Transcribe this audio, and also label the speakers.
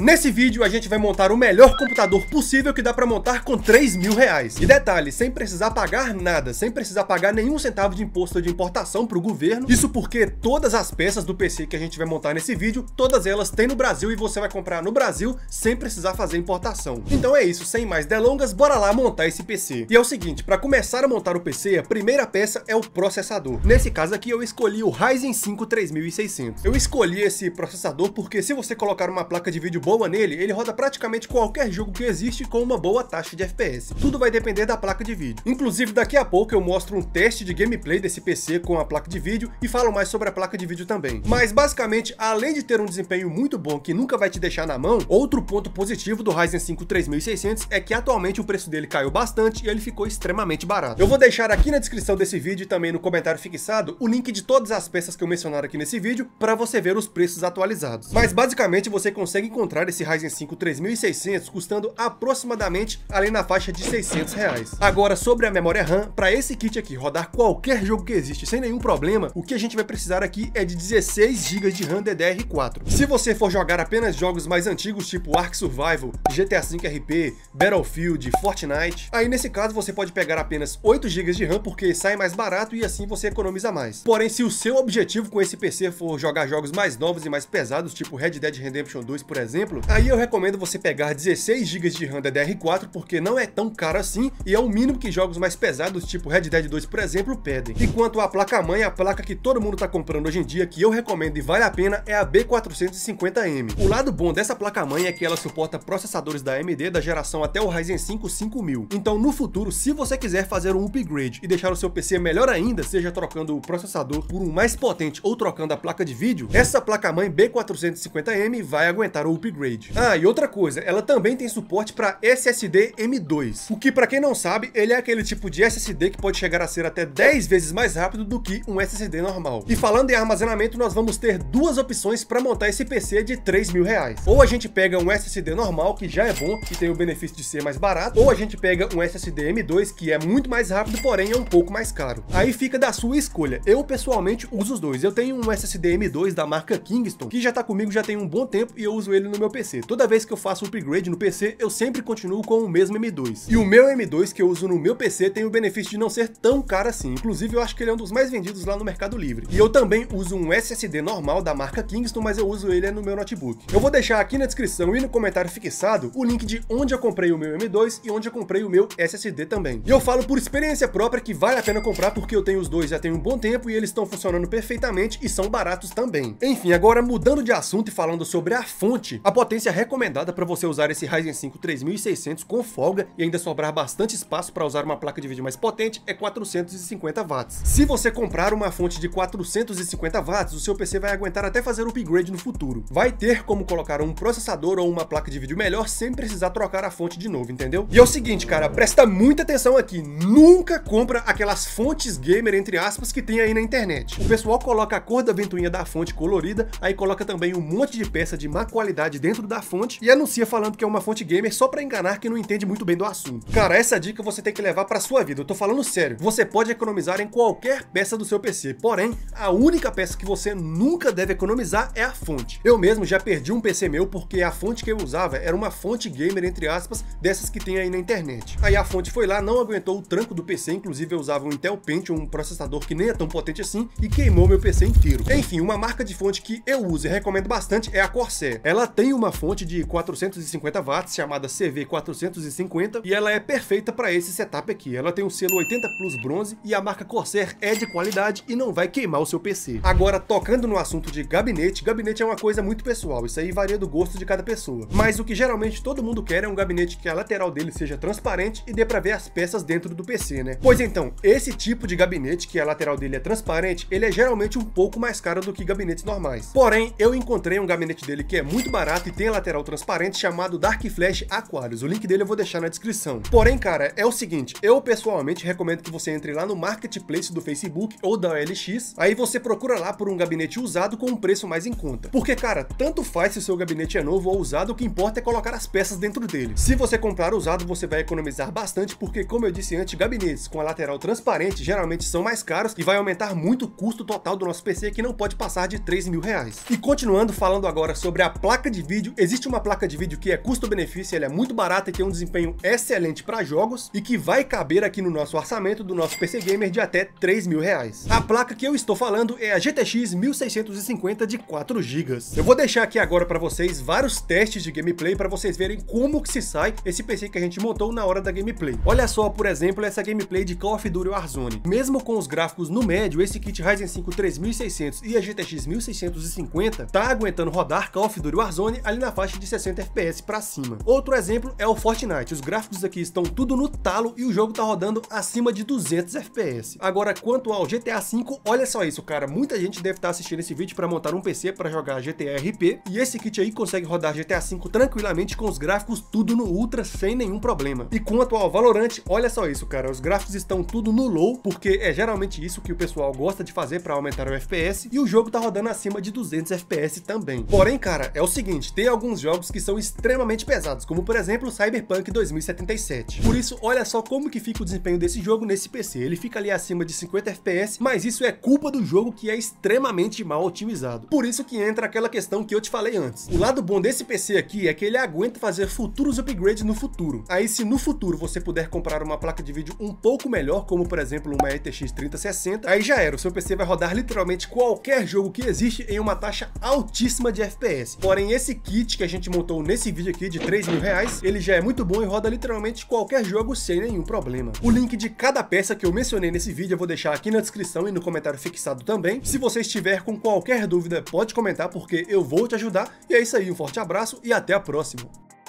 Speaker 1: Nesse vídeo a gente vai montar o melhor computador possível que dá para montar com 3 mil reais. E detalhe, sem precisar pagar nada, sem precisar pagar nenhum centavo de imposto de importação para o governo. Isso porque todas as peças do PC que a gente vai montar nesse vídeo, todas elas tem no Brasil e você vai comprar no Brasil sem precisar fazer importação. Então é isso, sem mais delongas, bora lá montar esse PC. E é o seguinte, para começar a montar o PC, a primeira peça é o processador. Nesse caso aqui eu escolhi o Ryzen 5 3600. Eu escolhi esse processador porque se você colocar uma placa de vídeo boa nele, ele roda praticamente qualquer jogo que existe com uma boa taxa de FPS. Tudo vai depender da placa de vídeo. Inclusive, daqui a pouco eu mostro um teste de gameplay desse PC com a placa de vídeo e falo mais sobre a placa de vídeo também. Mas basicamente, além de ter um desempenho muito bom que nunca vai te deixar na mão, outro ponto positivo do Ryzen 5 3600 é que atualmente o preço dele caiu bastante e ele ficou extremamente barato. Eu vou deixar aqui na descrição desse vídeo e também no comentário fixado o link de todas as peças que eu mencionar aqui nesse vídeo para você ver os preços atualizados. Mas basicamente você consegue encontrar encontrar esse Ryzen 5 3600 custando aproximadamente além na faixa de 600 reais. Agora sobre a memória RAM, para esse kit aqui rodar qualquer jogo que existe sem nenhum problema, o que a gente vai precisar aqui é de 16 GB de RAM DDR4. Se você for jogar apenas jogos mais antigos tipo Ark Survival, GTA V RP, Battlefield, Fortnite, aí nesse caso você pode pegar apenas 8 GB de RAM porque sai mais barato e assim você economiza mais. Porém, se o seu objetivo com esse PC for jogar jogos mais novos e mais pesados, tipo Red Dead Redemption 2, por exemplo, exemplo, aí eu recomendo você pegar 16 GB de RAM DDR4 porque não é tão caro assim e é o mínimo que jogos mais pesados, tipo Red Dead 2, por exemplo, pedem. E quanto à placa-mãe, a placa que todo mundo tá comprando hoje em dia, que eu recomendo e vale a pena, é a B450M. O lado bom dessa placa-mãe é que ela suporta processadores da AMD da geração até o Ryzen 5 5000. Então, no futuro, se você quiser fazer um upgrade e deixar o seu PC melhor ainda, seja trocando o processador por um mais potente ou trocando a placa de vídeo, essa placa-mãe B450M vai aguentar o upgrade upgrade. Né? Ah, e outra coisa, ela também tem suporte para SSD M2, o que para quem não sabe, ele é aquele tipo de SSD que pode chegar a ser até 10 vezes mais rápido do que um SSD normal. E falando em armazenamento, nós vamos ter duas opções para montar esse PC de 3 mil reais. Ou a gente pega um SSD normal, que já é bom, que tem o benefício de ser mais barato, ou a gente pega um SSD M2, que é muito mais rápido, porém é um pouco mais caro. Aí fica da sua escolha. Eu, pessoalmente, uso os dois. Eu tenho um SSD M2 da marca Kingston, que já tá comigo já tem um bom tempo e eu uso ele no meu PC. Toda vez que eu faço upgrade no PC, eu sempre continuo com o mesmo M2. E o meu M2 que eu uso no meu PC tem o benefício de não ser tão caro assim. Inclusive, eu acho que ele é um dos mais vendidos lá no Mercado Livre. E eu também uso um SSD normal da marca Kingston, mas eu uso ele no meu notebook. Eu vou deixar aqui na descrição e no comentário fixado o link de onde eu comprei o meu M2 e onde eu comprei o meu SSD também. E eu falo por experiência própria que vale a pena comprar porque eu tenho os dois já tem um bom tempo e eles estão funcionando perfeitamente e são baratos também. Enfim, agora mudando de assunto e falando sobre a fonte, a a potência recomendada para você usar esse Ryzen 5 3600 com folga e ainda sobrar bastante espaço para usar uma placa de vídeo mais potente é 450 watts. Se você comprar uma fonte de 450 watts, o seu PC vai aguentar até fazer o upgrade no futuro. Vai ter como colocar um processador ou uma placa de vídeo melhor sem precisar trocar a fonte de novo, entendeu? E é o seguinte, cara, presta muita atenção aqui. Nunca compra aquelas fontes gamer, entre aspas, que tem aí na internet. O pessoal coloca a cor da ventoinha da fonte colorida, aí coloca também um monte de peça de má qualidade dentro da fonte e anuncia falando que é uma fonte gamer só para enganar quem não entende muito bem do assunto. Cara, essa dica você tem que levar para sua vida, eu tô falando sério. Você pode economizar em qualquer peça do seu PC, porém, a única peça que você nunca deve economizar é a fonte. Eu mesmo já perdi um PC meu porque a fonte que eu usava era uma fonte gamer, entre aspas, dessas que tem aí na internet. Aí a fonte foi lá, não aguentou o tranco do PC, inclusive eu usava um Intel Pentium, um processador que nem é tão potente assim, e queimou meu PC inteiro. Enfim, uma marca de fonte que eu uso e recomendo bastante é a Corsair. Ela tem uma fonte de 450 watts chamada CV450 e ela é perfeita para esse setup aqui. Ela tem um selo 80 Plus bronze e a marca Corsair é de qualidade e não vai queimar o seu PC. Agora, tocando no assunto de gabinete, gabinete é uma coisa muito pessoal, isso aí varia do gosto de cada pessoa. Mas o que geralmente todo mundo quer é um gabinete que a lateral dele seja transparente e dê para ver as peças dentro do PC, né? Pois então, esse tipo de gabinete, que a lateral dele é transparente, ele é geralmente um pouco mais caro do que gabinetes normais. Porém, eu encontrei um gabinete dele que é muito barato barato e tem lateral transparente chamado Dark Flash Aquarius. O link dele eu vou deixar na descrição. Porém, cara, é o seguinte, eu pessoalmente recomendo que você entre lá no marketplace do Facebook ou da OLX, aí você procura lá por um gabinete usado com um preço mais em conta. Porque, cara, tanto faz se o seu gabinete é novo ou usado, o que importa é colocar as peças dentro dele. Se você comprar usado, você vai economizar bastante, porque, como eu disse antes, gabinetes com a lateral transparente geralmente são mais caros e vai aumentar muito o custo total do nosso PC, que não pode passar de 3 mil reais. E continuando falando agora sobre a placa de de vídeo, existe uma placa de vídeo que é custo-benefício, ela é muito barata e tem um desempenho excelente para jogos e que vai caber aqui no nosso orçamento do nosso PC Gamer de até 3 mil reais. A placa que eu estou falando é a GTX 1650 de 4 GB. Eu vou deixar aqui agora para vocês vários testes de gameplay para vocês verem como que se sai esse PC que a gente montou na hora da gameplay. Olha só, por exemplo, essa gameplay de Call of Duty Warzone. Mesmo com os gráficos no médio, esse kit Ryzen 5 3600 e a GTX 1650 tá aguentando rodar Call of Duty Warzone ali na faixa de 60 FPS para cima. Outro exemplo é o Fortnite. Os gráficos aqui estão tudo no talo e o jogo tá rodando acima de 200 FPS. Agora, quanto ao GTA V, olha só isso, cara. Muita gente deve estar tá assistindo esse vídeo para montar um PC para jogar GTA RP e esse kit aí consegue rodar GTA V tranquilamente com os gráficos tudo no Ultra sem nenhum problema. E quanto ao Valorant, olha só isso, cara. Os gráficos estão tudo no low, porque é geralmente isso que o pessoal gosta de fazer para aumentar o FPS e o jogo tá rodando acima de 200 FPS também. Porém, cara, é o seguinte, seguinte, tem alguns jogos que são extremamente pesados, como por exemplo Cyberpunk 2077. Por isso, olha só como que fica o desempenho desse jogo nesse PC. Ele fica ali acima de 50 FPS, mas isso é culpa do jogo que é extremamente mal otimizado. Por isso que entra aquela questão que eu te falei antes. O lado bom desse PC aqui é que ele aguenta fazer futuros upgrades no futuro. Aí se no futuro você puder comprar uma placa de vídeo um pouco melhor, como por exemplo uma RTX 3060, aí já era, o seu PC vai rodar literalmente qualquer jogo que existe em uma taxa altíssima de FPS. Porém, esse esse kit que a gente montou nesse vídeo aqui de 3 mil reais, ele já é muito bom e roda literalmente qualquer jogo sem nenhum problema. O link de cada peça que eu mencionei nesse vídeo eu vou deixar aqui na descrição e no comentário fixado também. Se você estiver com qualquer dúvida, pode comentar porque eu vou te ajudar. E é isso aí, um forte abraço e até a próxima.